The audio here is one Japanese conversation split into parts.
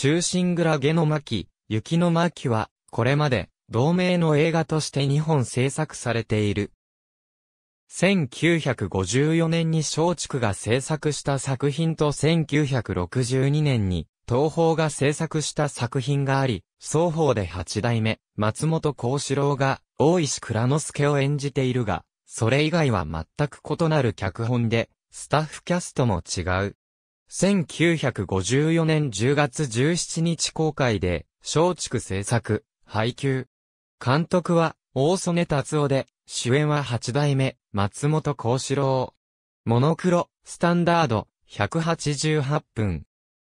中心蔵毛の巻、雪の巻は、これまで、同名の映画として2本制作されている。1954年に松竹が制作した作品と1962年に東宝が制作した作品があり、双方で8代目、松本幸四郎が大石倉之助を演じているが、それ以外は全く異なる脚本で、スタッフキャストも違う。1954年10月17日公開で、松竹制作、配給。監督は、大曽根達夫で、主演は八代目、松本幸四郎。モノクロ、スタンダード、188分。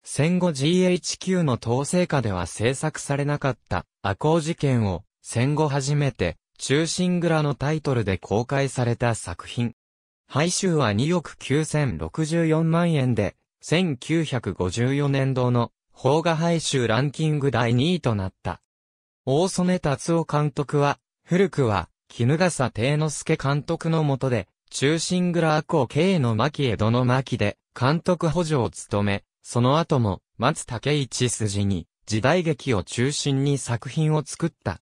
戦後 GHQ の統制下では制作されなかった、赤行事件を、戦後初めて、中心蔵のタイトルで公開された作品。配収は2億9064万円で、1954年度の邦画配集ランキング第2位となった。大曽根達夫監督は、古くは、絹笠定之助監督の下で、中心倉ラー校の巻江戸の巻で、監督補助を務め、その後も、松竹一筋に、時代劇を中心に作品を作った。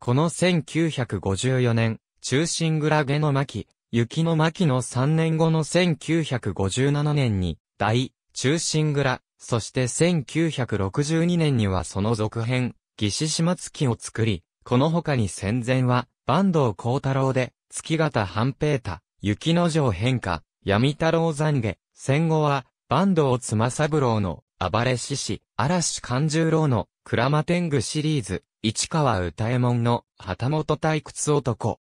この1954年、中心倉、ラの巻、雪の巻の3年後の1957年に、大、中心蔵、そして1962年にはその続編、義士島月を作り、この他に戦前は、坂東光太郎で、月形半平太、雪の城変化、闇太郎懺悔、戦後は、坂東妻三郎の、暴れ獅子、嵐勘十郎の、倉間天狗シリーズ、市川歌右衛門の、旗本退屈男。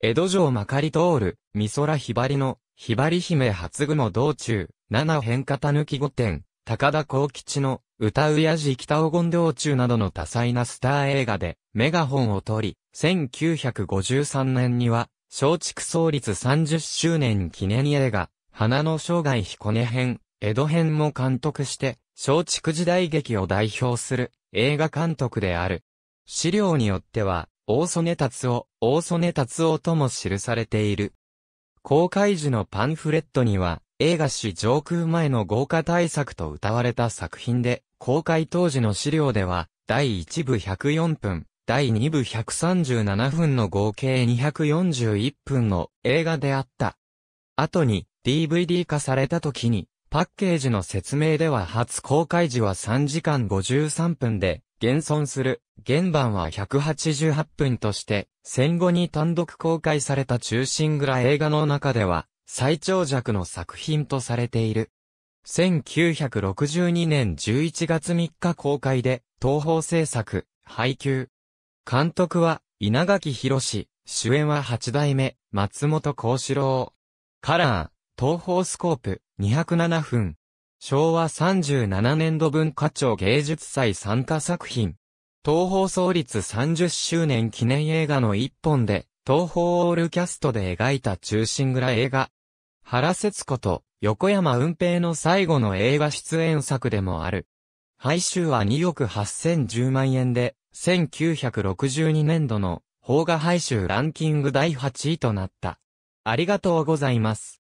江戸城まかり通る、美空ひばりの、ひばり姫初具の道中、7変化抜き5点、高田光吉の、歌うやじ北黄金道中などの多彩なスター映画で、メガホンを取り、1953年には、松竹創立30周年記念映画、花の生涯彦根編、江戸編も監督して、松竹時代劇を代表する映画監督である。資料によっては、大曽根達夫、大曽根達夫とも記されている。公開時のパンフレットには、映画史上空前の豪華大作と歌われた作品で、公開当時の資料では、第1部104分、第2部137分の合計241分の映画であった。後に DVD 化された時に、パッケージの説明では初公開時は3時間53分で、現存する、現版は188分として、戦後に単独公開された中心蔵映画の中では、最長尺の作品とされている。1962年11月3日公開で、東宝制作、配給。監督は、稲垣博士、主演は八代目、松本幸四郎。カラー、東宝スコープ、207分。昭和37年度文化庁芸術祭参加作品。東宝創立30周年記念映画の一本で、東宝オールキャストで描いた中心蔵映画、原節子と横山運平の最後の映画出演作でもある。配収は2億8010万円で、1962年度の邦画配収ランキング第8位となった。ありがとうございます。